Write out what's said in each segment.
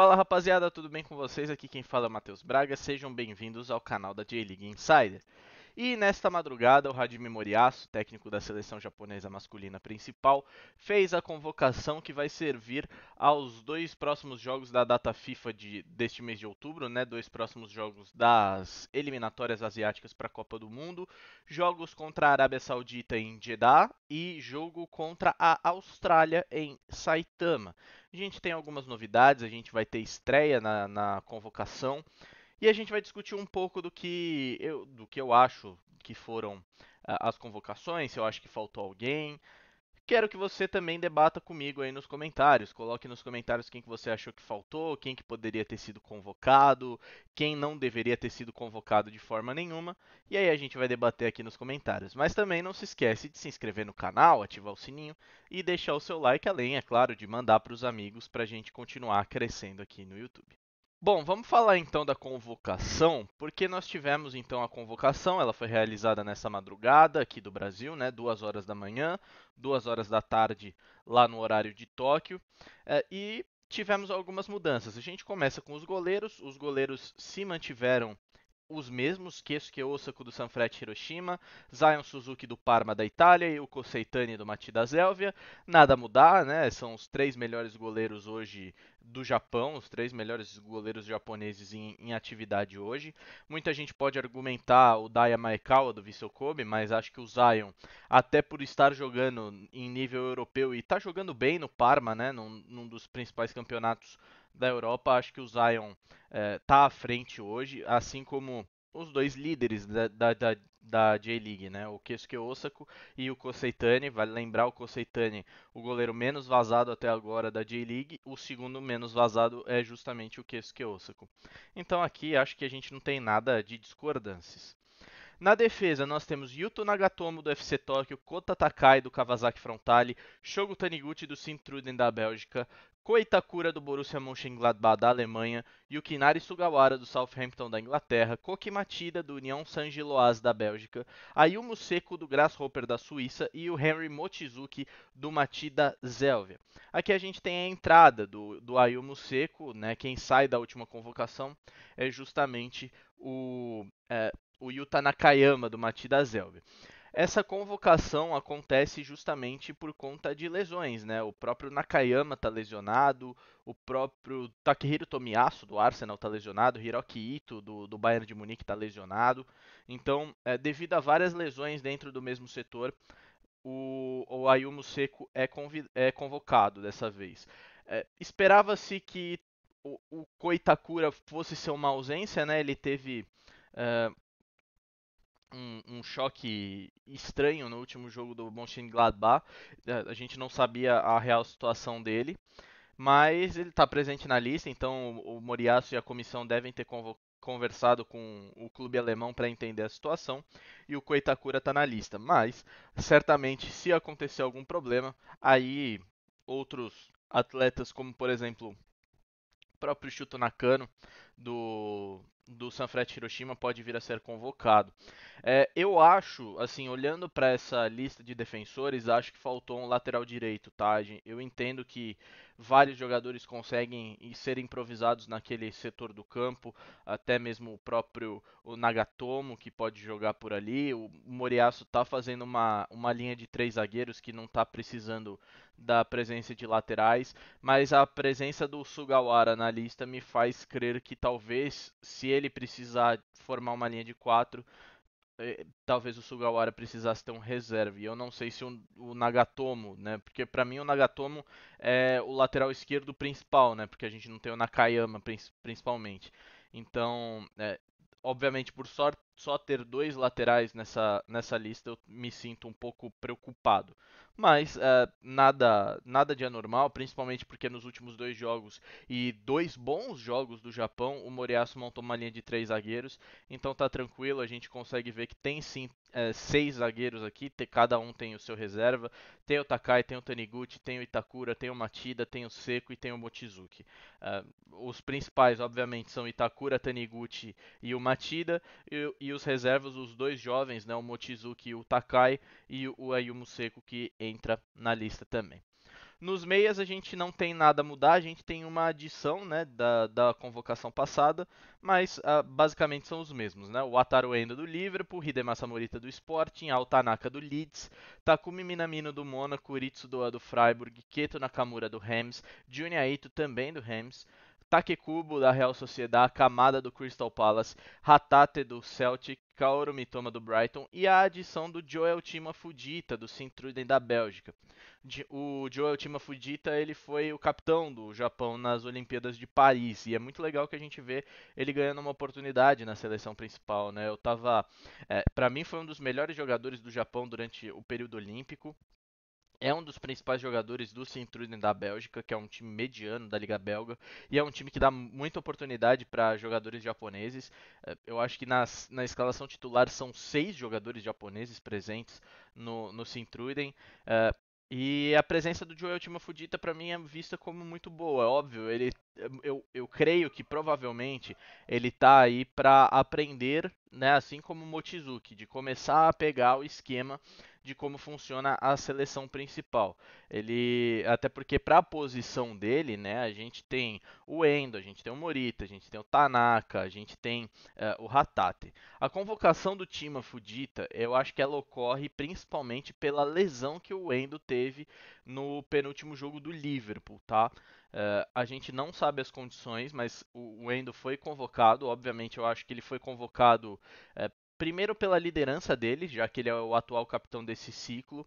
Fala rapaziada, tudo bem com vocês? Aqui quem fala é o Matheus Braga, sejam bem-vindos ao canal da J-League Insider. E nesta madrugada, o Hajime Moriaço, técnico da seleção japonesa masculina principal, fez a convocação que vai servir aos dois próximos jogos da data FIFA de, deste mês de outubro, né? Dois próximos jogos das eliminatórias asiáticas para a Copa do Mundo, jogos contra a Arábia Saudita em Jeddah e jogo contra a Austrália em Saitama. A gente tem algumas novidades, a gente vai ter estreia na, na convocação. E a gente vai discutir um pouco do que eu, do que eu acho que foram uh, as convocações, se eu acho que faltou alguém. Quero que você também debata comigo aí nos comentários. Coloque nos comentários quem que você achou que faltou, quem que poderia ter sido convocado, quem não deveria ter sido convocado de forma nenhuma. E aí a gente vai debater aqui nos comentários. Mas também não se esquece de se inscrever no canal, ativar o sininho e deixar o seu like, além, é claro, de mandar para os amigos para a gente continuar crescendo aqui no YouTube. Bom, vamos falar então da convocação, porque nós tivemos então a convocação, ela foi realizada nessa madrugada aqui do Brasil, né, duas horas da manhã, duas horas da tarde lá no horário de Tóquio, eh, e tivemos algumas mudanças. A gente começa com os goleiros, os goleiros se mantiveram os mesmos, Keisuke Osako do Sanfrecce Hiroshima, Zion Suzuki do Parma da Itália e o Koseitani do Mati da Zélvia. Nada a mudar, né? São os três melhores goleiros hoje do Japão, os três melhores goleiros japoneses em, em atividade hoje. Muita gente pode argumentar o Daya Maekawa do Vissel Kobe, mas acho que o Zion, até por estar jogando em nível europeu e está jogando bem no Parma, né? Num, num dos principais campeonatos da Europa, acho que o Zion está eh, é, à frente hoje, assim como os dois líderes da, da, da, da J-League, né? O Kesuke Osako e o Koseitani. Vale lembrar o Koseitani, o goleiro menos vazado até agora da J-League. O segundo menos vazado é justamente o Kesuke Osako. Então aqui acho que a gente não tem nada de discordâncias. Na defesa, nós temos Yuto Nagatomo do FC Tóquio, Kota Takai do Kawasaki Frontale, Shogo Taniguchi do Sintruden da Bélgica, Koitakura do Borussia Mönchengladbach da Alemanha, Yukinari Sugawara do Southampton da Inglaterra, Koki Matida do União Saint-Gilloise da Bélgica, Ayumu Seco do Grasshopper da Suíça e o Henry Mochizuki do Matida Zelvia. Aqui a gente tem a entrada do, do Ayumu Seco, né, quem sai da última convocação é justamente o é, o Yuta Nakayama, do Matida Zelbe. Essa convocação acontece justamente por conta de lesões, né? O próprio Nakayama tá lesionado, o próprio Takehiro Tomiyasu do Arsenal tá lesionado, Hiroki Ito do, do Bayern de Munique tá lesionado. Então, é, devido a várias lesões dentro do mesmo setor, o, o Ayumu Seko é, é convocado dessa vez. É, Esperava-se que o, o Koitakura fosse ser uma ausência, né? Ele teve... Uh, um, um, choque estranho no último jogo do Mönchengladbach. É, a gente não sabia a real situação dele, mas ele está presente na lista, então o Moriaço e a comissão devem ter conversado com o clube alemão para entender a situação e o Coitacura está na lista. Mas certamente, se acontecer algum problema, aí outros atletas, como por exemplo o próprio Shuto Nakano do do Sanfrecce Hiroshima pode vir a ser convocado. É, eu acho, assim, olhando para essa lista de defensores, acho que faltou um lateral direito, tá? Eu entendo que vários jogadores conseguem ser improvisados naquele setor do campo, até mesmo o próprio o Nagatomo, que pode jogar por ali. O Moriaço tá fazendo uma, uma linha de três zagueiros que não tá precisando da presença de laterais, mas a presença do Sugawara na lista me faz crer que talvez, se ele precisar formar uma linha de quatro, é, talvez o Sugawara precisasse ter um reserva. E eu não sei se o, o Nagatomo, né? Porque para mim o Nagatomo é o lateral esquerdo principal, né? Porque a gente não tem o Nakayama principalmente. Então, é, obviamente por sorte só ter dois laterais nessa, nessa lista eu me sinto um pouco preocupado. Mas é, nada, nada de anormal, principalmente porque nos últimos dois jogos e dois bons jogos do Japão, o Moriaço montou uma linha de três zagueiros. Então tá tranquilo, a gente consegue ver que tem sim é, seis zagueiros aqui, ter, cada um tem o seu reserva. Tem o Takai, tem o Taniguchi, tem o Itakura, tem o Matida, tem o Seco e tem o Mochizuki. É, os principais, obviamente, são Itakura, Taniguchi e o Matida. E, e e os reservas, os dois jovens, né, o Mochizuki e o Takai, e o Ayumu Seko que entra na lista também. Nos meias a gente não tem nada a mudar, a gente tem uma adição né, da, da convocação passada, mas ah, basicamente são os mesmos. Né? O Ataru Endo do Liverpool, Hidemasa Morita do Sporting, Altanaka do Leeds, Takumi Minamino do Mônaco, Ritsu Doa do Freiburg, Keto Nakamura do Rams, Ito também do Rams, Takekubo da Real Sociedad, Kamada do Crystal Palace, Hatate do Celtic, Kaoru Mitoma do Brighton e a adição do Joel Tima Fudita do Sintruden da Bélgica. O Joel Tima Fudita ele foi o capitão do Japão nas Olimpíadas de Paris e é muito legal que a gente vê ele ganhando uma oportunidade na seleção principal, né? Eu tava, é, para mim foi um dos melhores jogadores do Japão durante o período olímpico é um dos principais jogadores do Cintruiden da Bélgica, que é um time mediano da Liga Belga, e é um time que dá muita oportunidade para jogadores japoneses. É, eu acho que nas, na escalação titular são seis jogadores japoneses presentes no, no sint Uh, é, e a presença do Joel Timofudita para mim é vista como muito boa, é óbvio. Ele, eu, eu creio que provavelmente ele está aí para aprender, né, assim como o Mochizuki, de começar a pegar o esquema de como funciona a seleção principal. Ele até porque para a posição dele, né, a gente tem o Endo, a gente tem o Morita, a gente tem o Tanaka, a gente tem uh, o Hatate. A convocação do Tima Fudita, eu acho que ela ocorre principalmente pela lesão que o Endo teve no penúltimo jogo do Liverpool, tá? Uh, a gente não sabe as condições, mas o Endo foi convocado. Obviamente, eu acho que ele foi convocado uh, Primeiro pela liderança dele, já que ele é o atual capitão desse ciclo.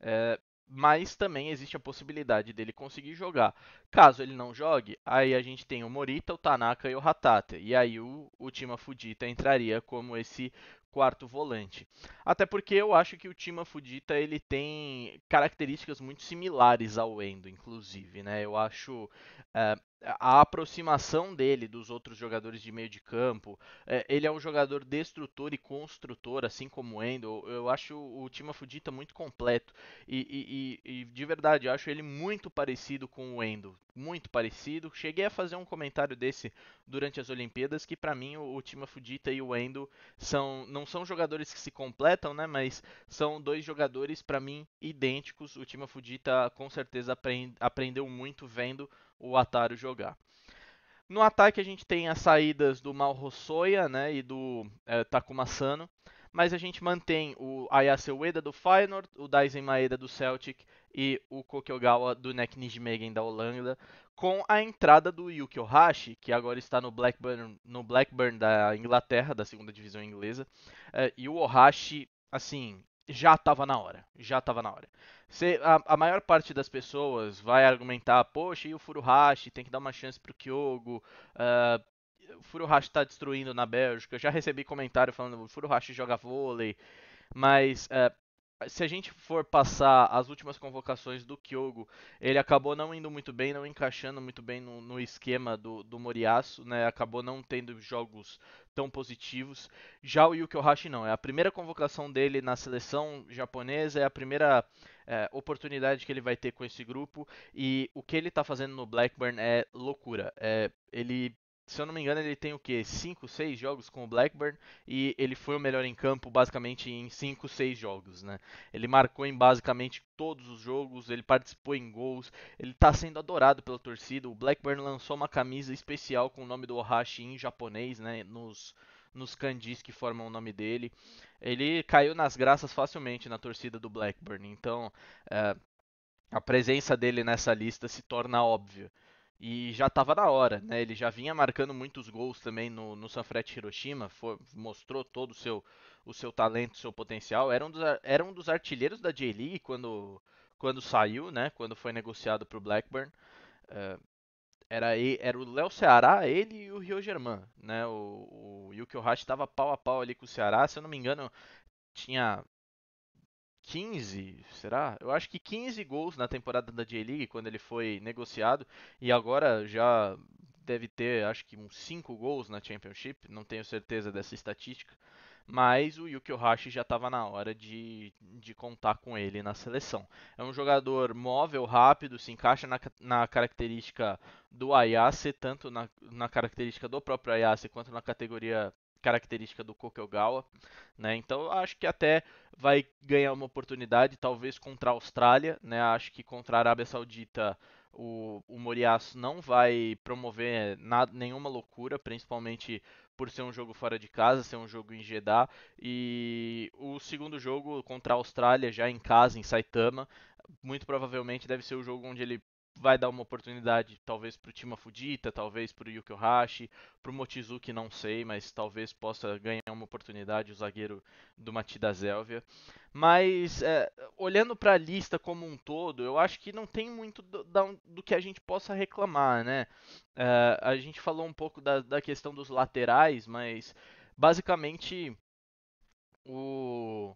É, mas também existe a possibilidade dele conseguir jogar. Caso ele não jogue, aí a gente tem o Morita, o Tanaka e o Hatata. E aí o, o Tima Fujita entraria como esse quarto volante. Até porque eu acho que o Tima Fudita ele tem características muito similares ao Endo, inclusive, né? Eu acho é, a aproximação dele dos outros jogadores de meio de campo, é, ele é um jogador destrutor e construtor, assim como o Endo. Eu acho o Tima Fudita muito completo e, e, e de verdade, eu acho ele muito parecido com o Endo, muito parecido. Cheguei a fazer um comentário desse durante as Olimpíadas que para mim o, o Tima Fudita e o Endo são não não são jogadores que se completam, né? Mas são dois jogadores, para mim, idênticos. O Tima Fujita com certeza aprendeu muito vendo o Ataru jogar. No ataque a gente tem as saídas do Mal Rossoya, né, e do é, eh, Takuma Sano mas a gente mantém o Ayase Ueda do Feyenoord, o Daisen Maeda do Celtic e o Kokegawa do NEC Nijmegen da Holanda, com a entrada do Yuki Ohashi, que agora está no Blackburn, no Blackburn da Inglaterra, da segunda divisão inglesa, é, e o Ohashi, assim, já estava na hora, já estava na hora. a, a, maior parte das pessoas vai argumentar, poxa, e o Furuhashi tem que dar uma chance o Kyogo, uh, o Furuhashi está destruindo na Bélgica. Eu já recebi comentário falando o Furuhashi joga vôlei. Mas é, se a gente for passar as últimas convocações do Kyogo, ele acabou não indo muito bem, não encaixando muito bem no, no esquema do, do Moriaço, né? Acabou não tendo jogos tão positivos. Já o Yuki Ohashi não, é a primeira convocação dele na seleção japonesa, é a primeira é, oportunidade que ele vai ter com esse grupo e o que ele está fazendo no Blackburn é loucura. É, ele se eu não me engano, ele tem o que 5, 6 jogos com o Blackburn e ele foi o melhor em campo basicamente em 5, 6 jogos, né? Ele marcou em basicamente todos os jogos, ele participou em gols, ele está sendo adorado pela torcida. O Blackburn lançou uma camisa especial com o nome do Ohashi em japonês, né, nos nos kanjis que formam o nome dele. Ele caiu nas graças facilmente na torcida do Blackburn, então é, a presença dele nessa lista se torna óbvia. E já estava na hora, né? Ele já vinha marcando muitos gols também no, no Sanfrecce Hiroshima, foi, mostrou todo o seu, o seu talento, seu potencial. Era um dos, era um dos artilheiros da J-League quando, quando saiu, né? Quando foi negociado para o Blackburn. Uh, era, era o Léo Ceará, ele e o Rio Germain, né? O, o Yuki Ohashi estava pau a pau ali com o Ceará, se eu não me engano, tinha 15, será? Eu acho que 15 gols na temporada da J-League quando ele foi negociado e agora já deve ter, acho que uns 5 gols na Championship, não tenho certeza dessa estatística, mas o Yuki Ohashi já estava na hora de, de contar com ele na seleção. É um jogador móvel, rápido, se encaixa na, na característica do Ayase, tanto na, na característica do próprio Ayase quanto na categoria característica do Kokogawa, né? Então acho que até vai ganhar uma oportunidade, talvez contra a Austrália, né? Acho que contra a Arábia Saudita o, o Moriaço não vai promover nada, nenhuma loucura, principalmente por ser um jogo fora de casa, ser um jogo em Jeddah. E o segundo jogo contra a Austrália, já em casa, em Saitama, muito provavelmente deve ser o jogo onde ele vai dar uma oportunidade talvez para o Tima Fudita, talvez para o Yukio Hashi, para o Motizuki não sei, mas talvez possa ganhar uma oportunidade o zagueiro do Matida Zélvia. Mas é, olhando para a lista como um todo, eu acho que não tem muito do, do que a gente possa reclamar, né? É, a gente falou um pouco da, da questão dos laterais, mas basicamente o,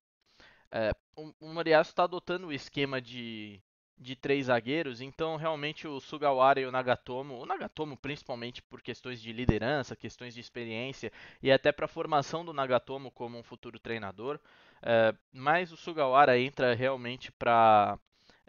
é, o, o Moriaço está adotando o esquema de de três zagueiros, então realmente o Sugawara e o Nagatomo, o Nagatomo principalmente por questões de liderança, questões de experiência e até para a formação do Nagatomo como um futuro treinador, é, mas o Sugawara entra realmente para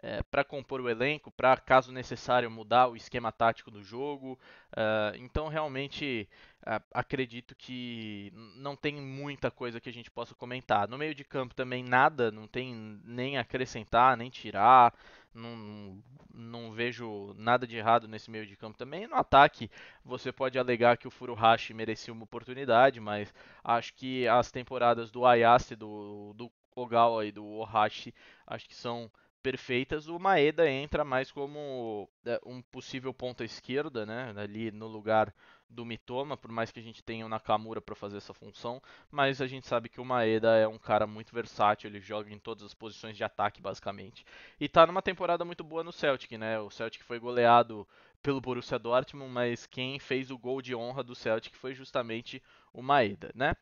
é, eh, para compor o elenco, para caso necessário mudar o esquema tático do jogo. Eh, então realmente eh, acredito que não tem muita coisa que a gente possa comentar. No meio de campo também nada, não tem nem acrescentar, nem tirar. Não, não vejo nada de errado nesse meio de campo também. No ataque, você pode alegar que o Furuhashi merecia uma oportunidade, mas acho que as temporadas do Ayase, do, do Ogawa e do Ohashi, acho que são perfeitas, o Maeda entra mais como é, um possível ponta esquerda, né? Ali no lugar do Mitoma, por mais que a gente tenha o Nakamura para fazer essa função, mas a gente sabe que o Maeda é um cara muito versátil, ele joga em todas as posições de ataque basicamente. E tá numa temporada muito boa no Celtic, né? O Celtic foi goleado pelo Borussia Dortmund, mas quem fez o gol de honra do Celtic foi justamente o Maeda, né?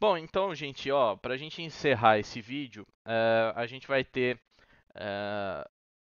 Bom, então, gente, ó, pra gente encerrar esse vídeo, uh, a gente vai ter eh,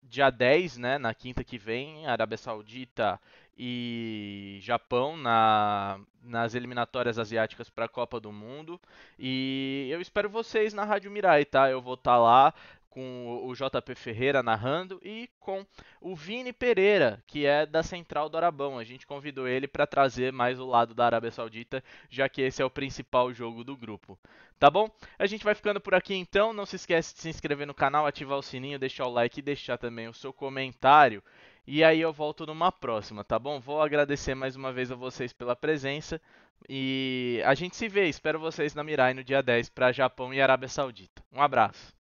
dia 10, né, na quinta que vem, Arábia Saudita e Japão na, nas eliminatórias asiáticas para a Copa do Mundo. E eu espero vocês na Rádio Mirai, tá? Eu vou estar tá lá com o JP Ferreira narrando e com o Vini Pereira, que é da Central do Arabão. A gente convidou ele para trazer mais o lado da Arábia Saudita, já que esse é o principal jogo do grupo. Tá bom? A gente vai ficando por aqui então. Não se esquece de se inscrever no canal, ativar o sininho, deixar o like e deixar também o seu comentário. E aí eu volto numa próxima, tá bom? Vou agradecer mais uma vez a vocês pela presença e a gente se vê. Espero vocês na Mirai no dia 10 para Japão e Arábia Saudita. Um abraço.